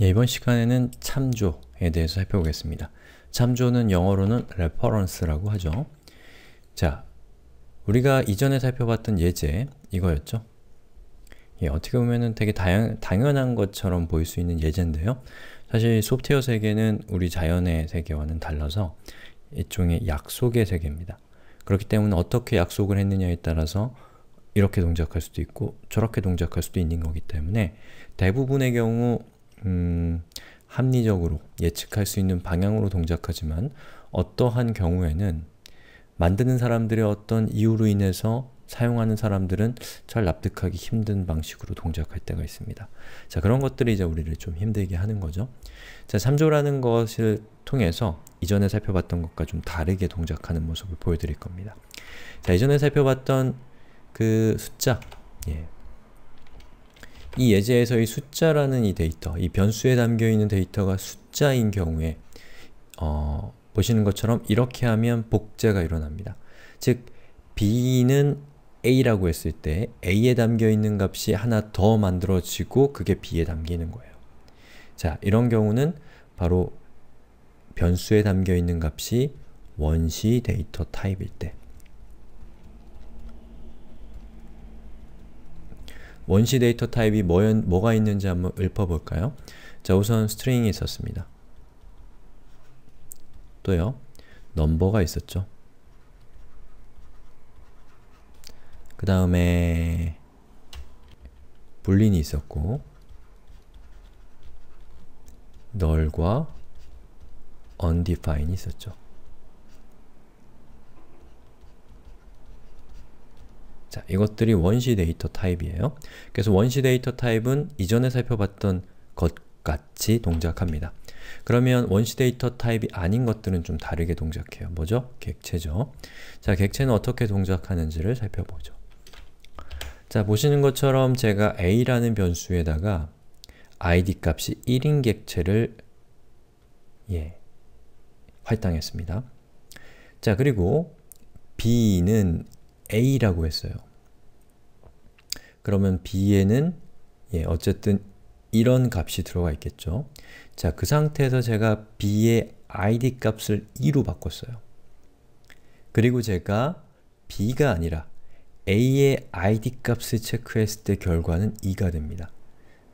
예, 이번 시간에는 참조에 대해서 살펴보겠습니다. 참조는 영어로는 reference라고 하죠. 자, 우리가 이전에 살펴봤던 예제, 이거였죠? 예, 어떻게 보면 되게 다양, 당연한 것처럼 보일 수 있는 예제인데요. 사실 소프트웨어 세계는 우리 자연의 세계와는 달라서 일종의 약속의 세계입니다. 그렇기 때문에 어떻게 약속을 했느냐에 따라서 이렇게 동작할 수도 있고 저렇게 동작할 수도 있는 거기 때문에 대부분의 경우 음, 합리적으로 예측할 수 있는 방향으로 동작하지만 어떠한 경우에는 만드는 사람들의 어떤 이유로 인해서 사용하는 사람들은 잘 납득하기 힘든 방식으로 동작할 때가 있습니다. 자, 그런 것들이 이제 우리를 좀 힘들게 하는 거죠. 자, 3조라는 것을 통해서 이전에 살펴봤던 것과 좀 다르게 동작하는 모습을 보여드릴 겁니다. 자, 이전에 살펴봤던 그 숫자, 예, 이 예제에서의 숫자라는 이 데이터, 이 변수에 담겨있는 데이터가 숫자인 경우에 어, 보시는 것처럼 이렇게 하면 복제가 일어납니다. 즉, b는 a라고 했을 때 a에 담겨있는 값이 하나 더 만들어지고 그게 b에 담기는 거예요. 자, 이런 경우는 바로 변수에 담겨있는 값이 원시 데이터 타입일 때 원시 데이터 타입이 뭐였, 뭐가 있는지 한번 읊어볼까요? 자, 우선 스트링이 있었습니다. 또요. 넘버가 있었죠. 그 다음에 불린이 있었고 널과 undefine이 있었죠. 자, 이것들이 원시 데이터 타입이에요. 그래서 원시 데이터 타입은 이전에 살펴봤던 것 같이 동작합니다. 그러면 원시 데이터 타입이 아닌 것들은 좀 다르게 동작해요. 뭐죠? 객체죠. 자, 객체는 어떻게 동작하는지를 살펴보죠. 자, 보시는 것처럼 제가 a라는 변수에다가 id 값이 1인 객체를 예, 할당했습니다. 자, 그리고 b는 A라고 했어요. 그러면 B에는 예, 어쨌든 이런 값이 들어가 있겠죠. 자, 그 상태에서 제가 b의 id 값을 2로 바꿨어요. 그리고 제가 b가 아니라 a의 id 값을 체크했을 때 결과는 2가 됩니다.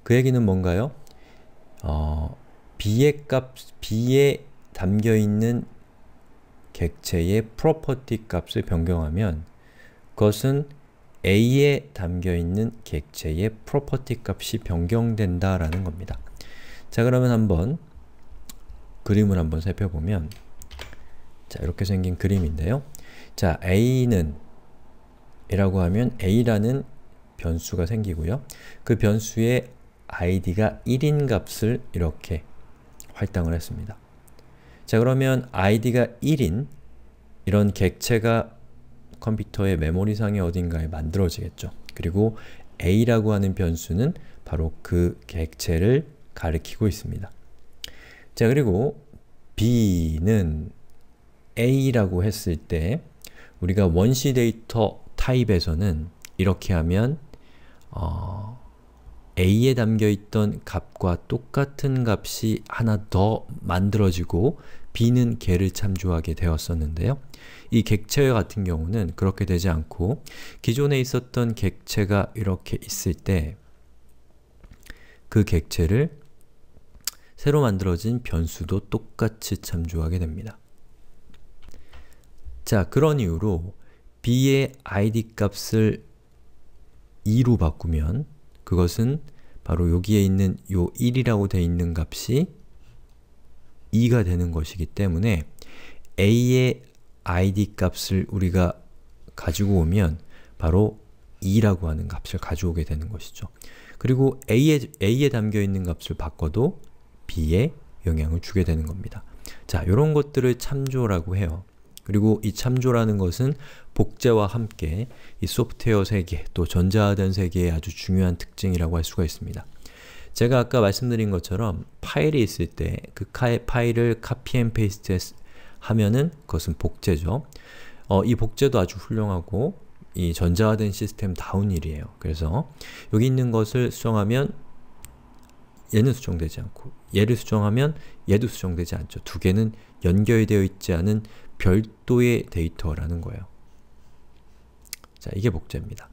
그 얘기는 뭔가요? 어, b의 값, b에 담겨있는 객체의 property 값을 변경하면 그것은 A에 담겨있는 객체의 property 값이 변경된다라는 겁니다. 자 그러면 한번 그림을 한번 살펴보면 자 이렇게 생긴 그림인데요. 자 A는 이라고 하면 A라는 변수가 생기고요. 그 변수의 id가 1인 값을 이렇게 할당을 했습니다. 자 그러면 id가 1인 이런 객체가 컴퓨터의 메모리상의 어딘가에 만들어지겠죠. 그리고 a라고 하는 변수는 바로 그 객체를 가리키고 있습니다. 자 그리고 b는 a라고 했을 때 우리가 원시 데이터 타입에서는 이렇게 하면 어, a에 담겨있던 값과 똑같은 값이 하나 더 만들어지고 b는 개를 참조하게 되었었는데요. 이 객체 같은 경우는 그렇게 되지 않고 기존에 있었던 객체가 이렇게 있을 때 그 객체를 새로 만들어진 변수도 똑같이 참조하게 됩니다. 자, 그런 이유로 b의 id 값을 2로 바꾸면 그것은 바로 여기에 있는 요 1이라고 돼 있는 값이 2가 되는 것이기 때문에 a의 id 값을 우리가 가지고 오면 바로 2라고 하는 값을 가져오게 되는 것이죠. 그리고 a에, a에 담겨있는 값을 바꿔도 b에 영향을 주게 되는 겁니다. 자, 이런 것들을 참조라고 해요. 그리고 이 참조라는 것은 복제와 함께 이 소프트웨어 세계, 또 전자화된 세계의 아주 중요한 특징이라고 할 수가 있습니다. 제가 아까 말씀드린 것처럼 파일이 있을 때 그 파일을 카피 앤 페이스트 하면은 그것은 복제죠. 어, 이 복제도 아주 훌륭하고 이 전자화된 시스템 다운 일이에요. 그래서 여기 있는 것을 수정하면 얘는 수정되지 않고 얘를 수정하면 얘도 수정되지 않죠. 두 개는 연결이 되어 있지 않은 별도의 데이터라는 거예요. 자, 이게 복제입니다.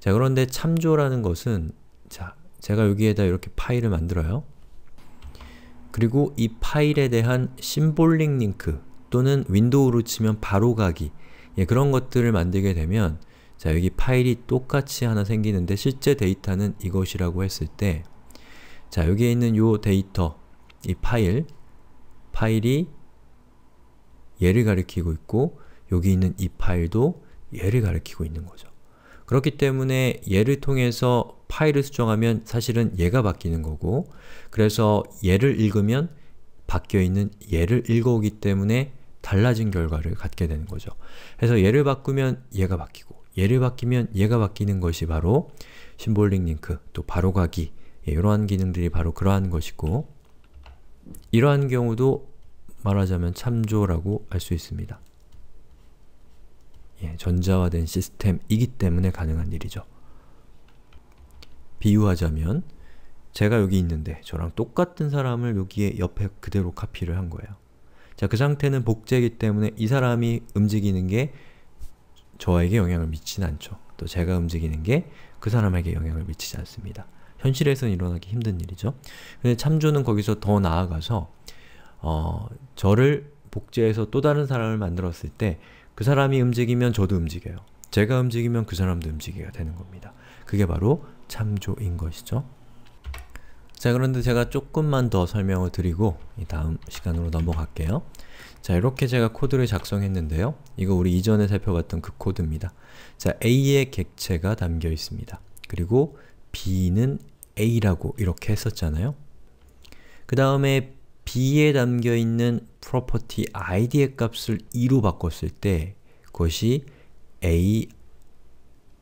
자, 그런데 참조라는 것은 자, 제가 여기에다 이렇게 파일을 만들어요. 그리고 이 파일에 대한 심볼링 링크 또는 윈도우로 치면 바로가기 예, 그런 것들을 만들게 되면 자 여기 파일이 똑같이 하나 생기는데 실제 데이터는 이것이라고 했을 때자 여기에 있는 요 데이터 이 파일 파일이 얘를 가리키고 있고 여기 있는 이 파일도 얘를 가리키고 있는 거죠. 그렇기 때문에 얘를 통해서 파일을 수정하면 사실은 얘가 바뀌는 거고 그래서 얘를 읽으면 바뀌어 있는 얘를 읽어오기 때문에 달라진 결과를 갖게 되는 거죠. 그래서 얘를 바꾸면 얘가 바뀌고 얘를 바뀌면 얘가 바뀌는 것이 바로 심볼링 링크, 또 바로가기 예, 이러한 기능들이 바로 그러한 것이고 이러한 경우도 말하자면 참조라고 할 수 있습니다. 예, 전자화된 시스템이기 때문에 가능한 일이죠. 비유하자면 제가 여기 있는데 저랑 똑같은 사람을 여기에 옆에 그대로 카피를 한 거예요. 자, 그 상태는 복제이기 때문에 이 사람이 움직이는 게 저에게 영향을 미치진 않죠. 또 제가 움직이는 게 그 사람에게 영향을 미치지 않습니다. 현실에서는 일어나기 힘든 일이죠. 근데 참조는 거기서 더 나아가서 어, 저를 복제해서 또 다른 사람을 만들었을 때 그 사람이 움직이면 저도 움직여요. 제가 움직이면 그 사람도 움직이게 되는 겁니다. 그게 바로 참조인 것이죠. 자 그런데 제가 조금만 더 설명을 드리고 다음 시간으로 넘어갈게요. 자 이렇게 제가 코드를 작성했는데요. 이거 우리 이전에 살펴봤던 그 코드입니다. 자 A의 객체가 담겨 있습니다. 그리고 B는 A라고 이렇게 했었잖아요. 그 다음에 B에 담겨있는 property id의 값을 2로 바꿨을 때 그것이 A,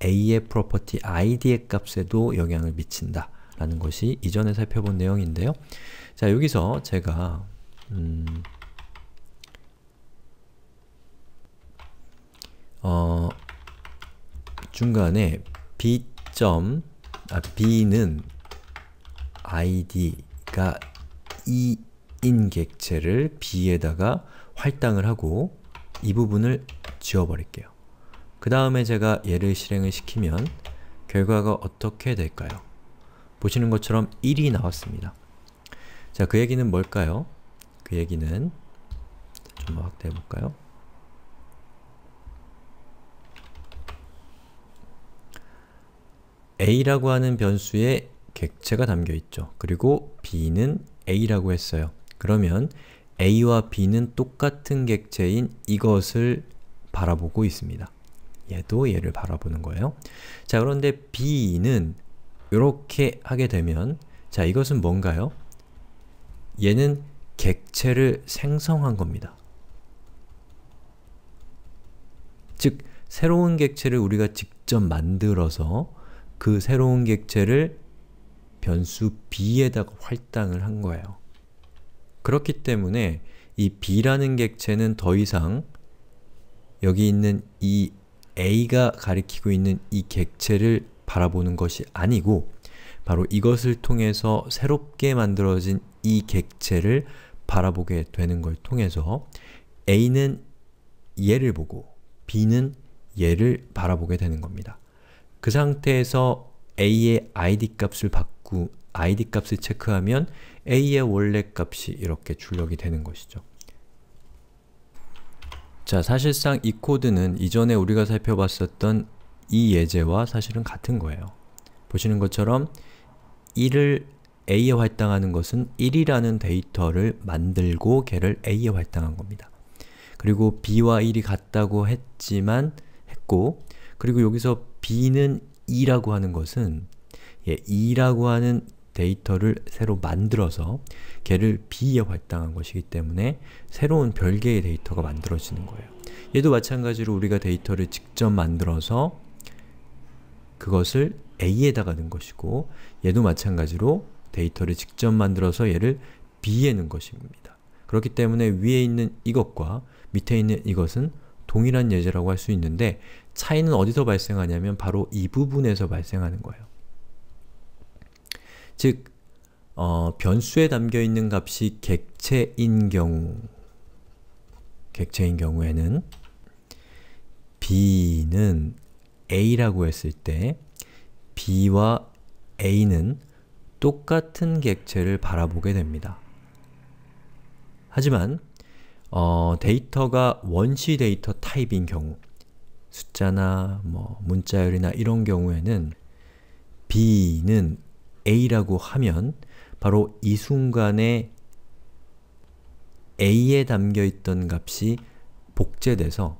A의 property id의 값에도 영향을 미친다. 라는 것이 이전에 살펴본 내용인데요. 자, 여기서 제가 음, 어, 중간에 b. 아, b는 id가 2인 객체를 b에다가 할당을 하고 이 부분을 지워버릴게요. 그 다음에 제가 얘를 실행을 시키면 결과가 어떻게 될까요? 보시는 것처럼 1이 나왔습니다. 자, 그 얘기는 뭘까요? 그 얘기는 좀 확대해 볼까요? a라고 하는 변수에 객체가 담겨 있죠. 그리고 b는 a라고 했어요. 그러면 a와 b는 똑같은 객체인 이것을 바라보고 있습니다. 얘도 얘를 바라보는 거예요. 자, 그런데 b는 이렇게 하게 되면 자 이것은 뭔가요? 얘는 객체를 생성한 겁니다. 즉, 새로운 객체를 우리가 직접 만들어서 그 새로운 객체를 변수 b에다가 할당을 한 거예요. 그렇기 때문에 이 b라는 객체는 더 이상 여기 있는 이 a가 가리키고 있는 이 객체를 바라보는 것이 아니고 바로 이것을 통해서 새롭게 만들어진 이 객체를 바라보게 되는 걸 통해서 A는 얘를 보고 B는 얘를 바라보게 되는 겁니다. 그 상태에서 A의 id 값을 바꾸 id 값을 체크하면 A의 원래 값이 이렇게 출력이 되는 것이죠. 자, 사실상 이 코드는 이전에 우리가 살펴봤었던 이 예제와 사실은 같은 거예요. 보시는 것처럼 1을 a에 활당하는 것은 1이라는 데이터를 만들고 걔를 a에 활당한 겁니다. 그리고 b와 1이 같다고 했지만 했고 그리고 여기서 b는 2라고 하는 것은 예, 2라고 하는 데이터를 새로 만들어서 걔를 b에 활당한 것이기 때문에 새로운 별개의 데이터가 만들어지는 거예요. 얘도 마찬가지로 우리가 데이터를 직접 만들어서 그것을 A에다가 넣은 것이고 얘도 마찬가지로 데이터를 직접 만들어서 얘를 B에 넣은 것입니다. 그렇기 때문에 위에 있는 이것과 밑에 있는 이것은 동일한 예제라고 할 수 있는데 차이는 어디서 발생하냐면 바로 이 부분에서 발생하는 거예요. 즉, 어, 변수에 담겨있는 값이 객체인 경우 객체인 경우에는 b는 a라고 했을 때 b와 a는 똑같은 객체를 바라보게 됩니다. 하지만 어, 데이터가 원시 데이터 타입인 경우 숫자나 뭐 문자열이나 이런 경우에는 b는 a라고 하면 바로 이 순간에 a에 담겨있던 값이 복제돼서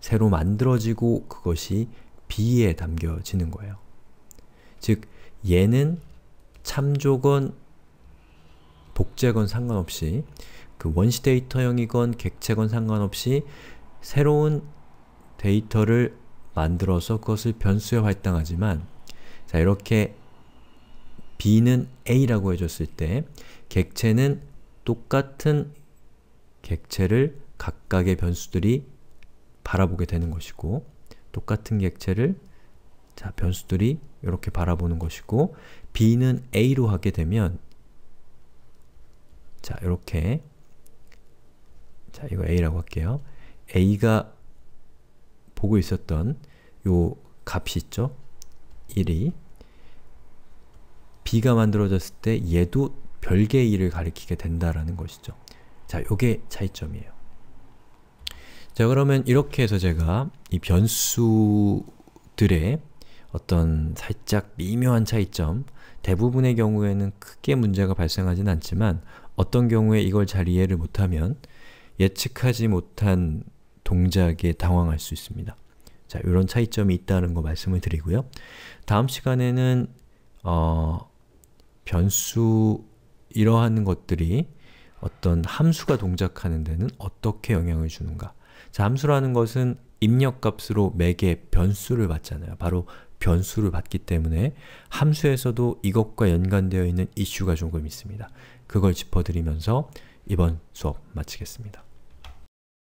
새로 만들어지고 그것이 B에 담겨지는 거예요. 즉, 얘는 참조건 복제건 상관없이 그 원시 데이터형이건 객체건 상관없이 새로운 데이터를 만들어서 그것을 변수에 할당하지만 자 이렇게 b는 a라고 해줬을 때 객체는 똑같은 객체를 각각의 변수들이 바라보게 되는 것이고 똑같은 객체를 자 변수들이 이렇게 바라보는 것이고 b는 a로 하게 되면 자 이렇게 자 이거 a라고 할게요. a가 보고 있었던 요 값이 있죠? 1이 b가 만들어졌을 때 얘도 별개의 1을 가리키게 된다라는 것이죠. 자, 요게 차이점이에요. 자 그러면 이렇게 해서 제가 이 변수들의 어떤 살짝 미묘한 차이점 대부분의 경우에는 크게 문제가 발생하진 않지만 어떤 경우에 이걸 잘 이해를 못하면 예측하지 못한 동작에 당황할 수 있습니다. 자, 이런 차이점이 있다는 거 말씀을 드리고요. 다음 시간에는 어, 변수 이러한 것들이 어떤 함수가 동작하는 데는 어떻게 영향을 주는가 잠수라는 것은 입력값으로 맥의 변수를 받잖아요. 바로 변수를 받기 때문에 함수에서도 이것과 연관되어 있는 이슈가 조금 있습니다. 그걸 짚어드리면서 이번 수업 마치겠습니다.